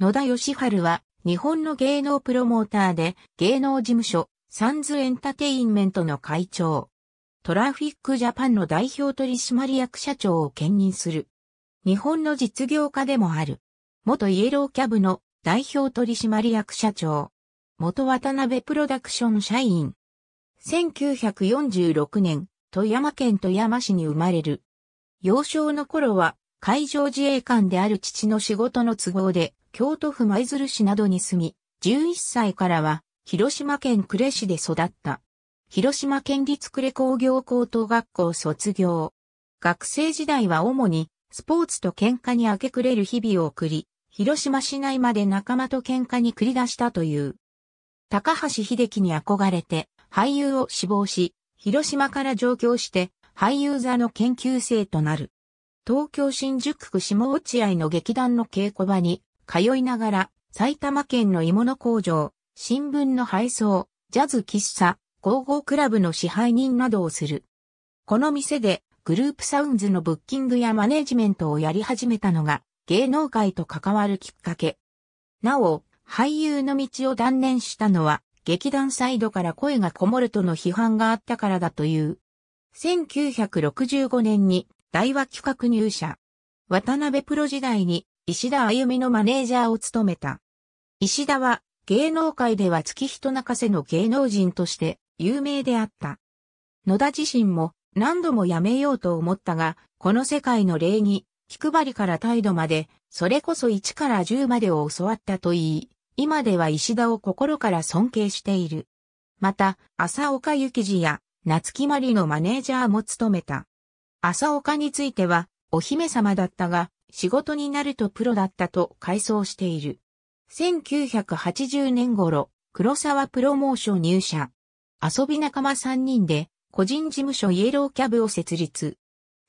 野田義春は、日本の芸能プロモーターで、芸能事務所、サンズエンタテインメントの会長。トラフィックジャパンの代表取締役社長を兼任する。日本の実業家でもある。元イエローキャブの代表取締役社長。元渡辺プロダクション社員。1946年、富山県富山市に生まれる。幼少の頃は海上自衛官である父の仕事の都合で京都府舞鶴市などに住み、11歳からは広島県呉市で育った。広島県立呉工業高等学校卒業。学生時代は主にスポーツと喧嘩に明け暮れる日々を送り、広島市内まで仲間と喧嘩に繰り出したという。高橋秀樹に憧れて俳優を志望し、広島から上京して俳優座の研究生となる。東京新宿区下落合の劇団の稽古場に通いながら、埼玉県の鋳物工場、新聞の配送、ジャズ喫茶、広報クラブの支配人などをする。この店で、グループサウンズのブッキングやマネジメントをやり始めたのが、芸能界と関わるきっかけ。なお、俳優の道を断念したのは、劇団サイドから声がこもるとの批判があったからだという。1965年に、大和企画入社。渡辺プロ時代に石田歩みのマネージャーを務めた。石田は芸能界では月人泣かせの芸能人として有名であった。野田自身も何度も辞めようと思ったが、この世界の礼儀、気配りから態度まで、それこそ1から10までを教わったといい、今では石田を心から尊敬している。また、浅岡幸次や夏木まりのマネージャーも務めた。浅岡については、お姫様だったが、仕事になるとプロだったと回想している。1980年頃、黒沢プロモーション入社。遊び仲間3人で、個人事務所イエローキャブを設立。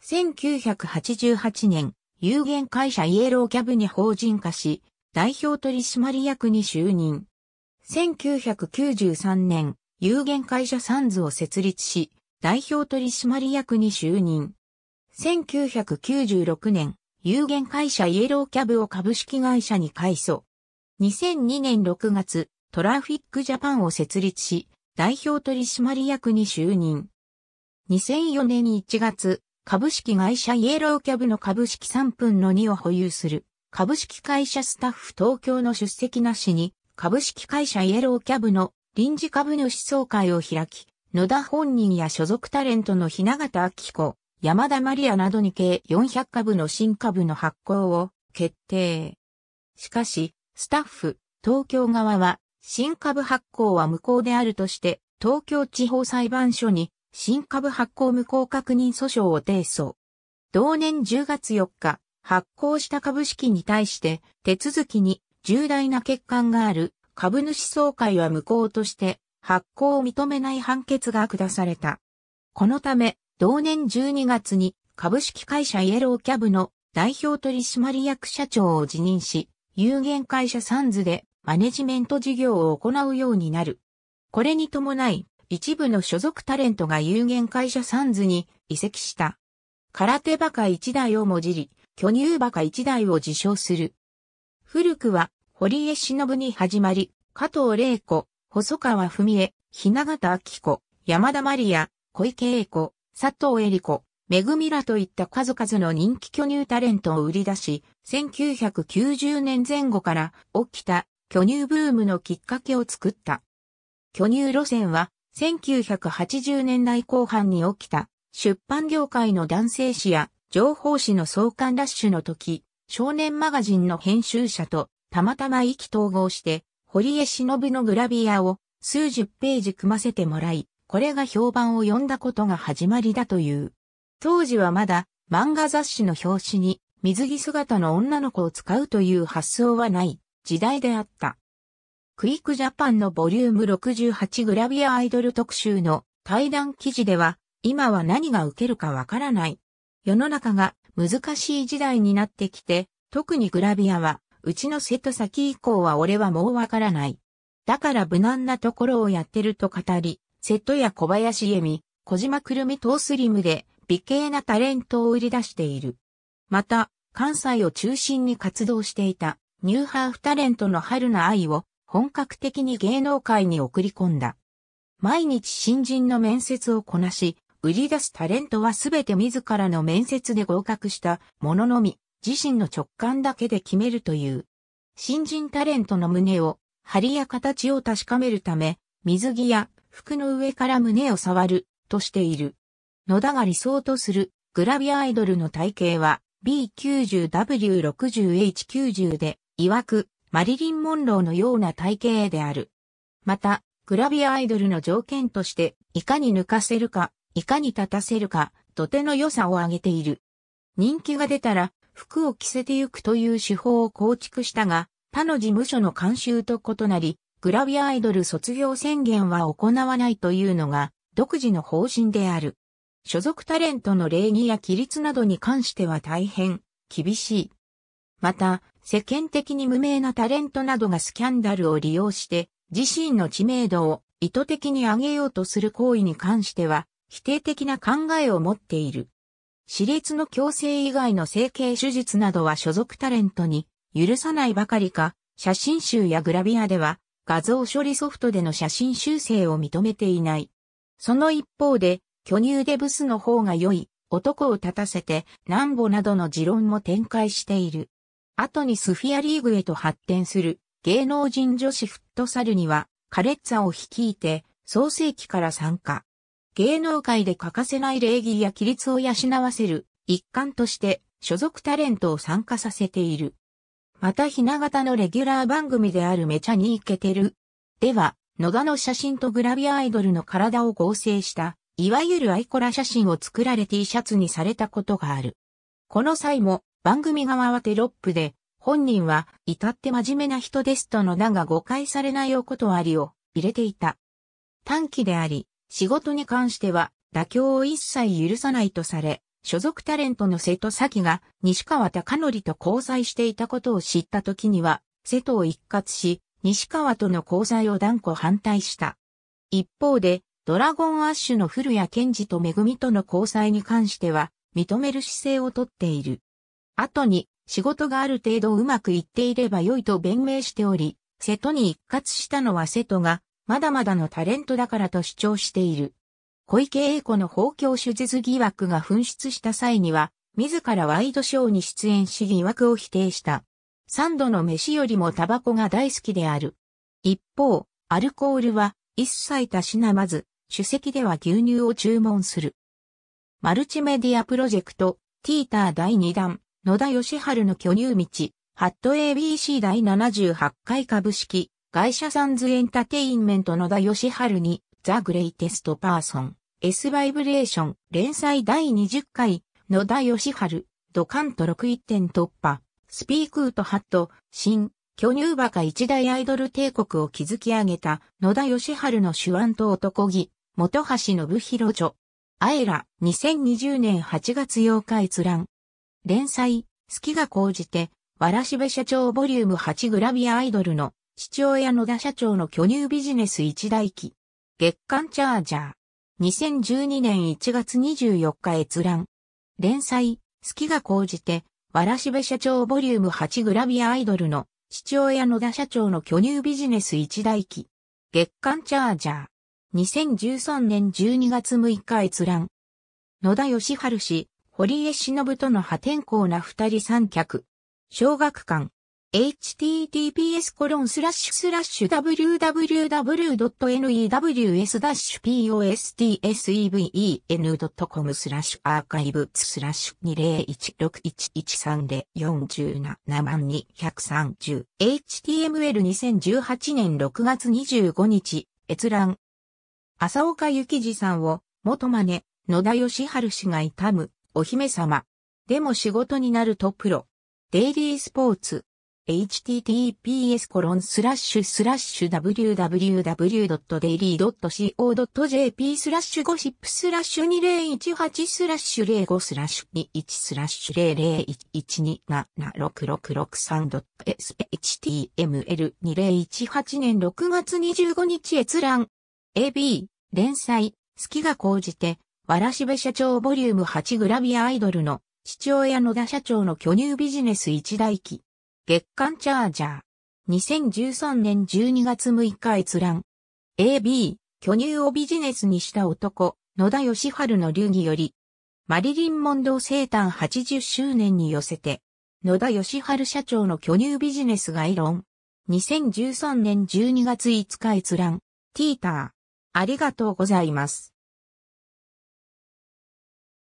1988年、有限会社イエローキャブに法人化し、代表取締役に就任。1993年、有限会社サンズを設立し、代表取締役に就任。1996年、有限会社イエローキャブを株式会社に改装。2002年6月、トラフィックジャパンを設立し、代表取締役に就任。2004年1月、株式会社イエローキャブの株式3分の2を保有する、株式会社スタッフ東京の出席なしに、株式会社イエローキャブの臨時株主総会を開き、野田本人や所属タレントの雛形明子、山田マリアなどに計400株の新株の発行を決定。しかし、スタッフ、東京側は、新株発行は無効であるとして、東京地方裁判所に新株発行無効確認訴訟を提訴。同年10月4日、発行した株式に対して、手続きに重大な欠陥がある株主総会は無効として、発行を認めない判決が下された。このため、同年12月に株式会社イエローキャブの代表取締役社長を辞任し、有限会社サンズでマネジメント事業を行うようになる。これに伴い、一部の所属タレントが有限会社サンズに移籍した。空手バカ一台をもじり、巨乳バカ一台を自称する。古くは、堀江忍に始まり、加藤玲子、細川文江、雛形明子、山田まりや、小池栄子、佐藤恵里子、めぐみらといった数々の人気巨乳タレントを売り出し、1990年前後から起きた巨乳ブームのきっかけを作った。巨乳路線は1980年代後半に起きた出版業界の男性誌や情報誌の創刊ラッシュの時、少年マガジンの編集者とたまたま意気統合して、堀江忍のグラビアを数十ページ組ませてもらい、これが評判を呼んだことが始まりだという。当時はまだ漫画雑誌の表紙に水着姿の女の子を使うという発想はない時代であった。クイックジャパンのボリューム68グラビアアイドル特集の対談記事では今は何が受けるかわからない。世の中が難しい時代になってきて、特にグラビアは、うちの瀬戸先以降は俺はもうわからない。だから無難なところをやってると語り、瀬戸や小林恵美、小島くるみ等スリムで美形なタレントを売り出している。また、関西を中心に活動していたニューハーフタレントの春菜愛を本格的に芸能界に送り込んだ。毎日新人の面接をこなし、売り出すタレントはすべて自らの面接で合格したもののみ、自身の直感だけで決めるという。新人タレントの胸を、張りや形を確かめるため、水着や服の上から胸を触る、としている。野田が理想とするグラビアアイドルの体型は B90W60H90 で、曰くマリリン・モンローのような体型である。また、グラビアアイドルの条件として、いかに抜かせるか、いかに立たせるか、土手の良さを挙げている。人気が出たら、服を着せてゆくという手法を構築したが、他の事務所の慣習と異なり、グラビアアイドル卒業宣言は行わないというのが独自の方針である。所属タレントの礼儀や規律などに関しては大変厳しい。また、世間的に無名なタレントなどがスキャンダルを利用して自身の知名度を意図的に上げようとする行為に関しては否定的な考えを持っている。私立の強制以外の整形手術などは所属タレントに許さないばかりか、写真集やグラビアでは画像処理ソフトでの写真修正を認めていない。その一方で、巨乳デブスの方が良い、男を立たせて、南母などの持論も展開している。後にスフィアリーグへと発展する芸能人女子フットサルには、カレッツァを率いて、創世期から参加。芸能界で欠かせない礼儀や規律を養わせる一環として所属タレントを参加させている。またひな形のレギュラー番組であるめちゃにイケてる。では、野田の写真とグラビアアイドルの体を合成した、いわゆるアイコラ写真を作られ T シャツにされたことがある。この際も、番組側はテロップで、本人は、至って真面目な人ですとの名が誤解されないお断りを入れていた。短期であり、仕事に関しては、妥協を一切許さないとされ、所属タレントの瀬戸咲が西川貴則と交際していたことを知った時には、瀬戸を一括し、西川との交際を断固反対した。一方で、ドラゴンアッシュの古谷健二と恵みとの交際に関しては、認める姿勢をとっている。後に、仕事がある程度うまくいっていれば良いと弁明しており、瀬戸に一括したのは瀬戸が、まだまだのタレントだからと主張している。小池栄子の包教手術疑惑が紛失した際には、自らワイドショーに出演し疑惑を否定した。三度の飯よりもタバコが大好きである。一方、アルコールは一切たしなまず、主席では牛乳を注文する。マルチメディアプロジェクト、ティーター第2弾、野田義春の巨乳道、ハット ABC 第78回株式、会社サンズエンタテインメント野田義春に、ザ・グレイテストパーソン。S バイブレーション連載第20回、野田義春、ドカンと61点突破、スピークートハット、新、巨乳バカ一大アイドル帝国を築き上げた野田義春の手腕と男気、元橋信弘著。あえら、2020年8月8日閲覧。連載、好きが高じて、わらしべ社長ボリューム8グラビアアイドルの、父親野田社長の巨乳ビジネス一大期。月刊チャージャー。2012年1月24日閲覧。連載、好きが高じて、わらしべ社長ボリューム8グラビアアイドルの父親野田社長の巨乳ビジネス一大期。月刊チャージャー。2013年12月6日閲覧。野田義春氏、堀江忍との破天荒な二人三脚。小学館。https://www.news-postseven.com スラッシュアーカイブスラッシュ2016113で47230 HTML2018 年6月25日閲覧浅岡幸二さんを元真似野田義春氏が痛むお姫様でも仕事になるとプロデイリースポーツ https www.daily.co.jp スラッシュゴシップスラッシュ2018スラッシュ05スラッシュ21スラッシュ0 0 1 1 2 7 6 6 6 3 s h t m l 2 0 1 8年6月25日閲覧 AB 連載好きが高じてわらしべ社長ボリューム8グラビアアイドルの父親野田社長の巨乳ビジネス一大期月刊チャージャー。2013年12月6日閲覧。AB、巨乳をビジネスにした男、野田義春の流儀より。マリリン・モンドー生誕80周年に寄せて、野田義春社長の巨乳ビジネス概論。2013年12月5日閲覧。ティーター。ありがとうございます。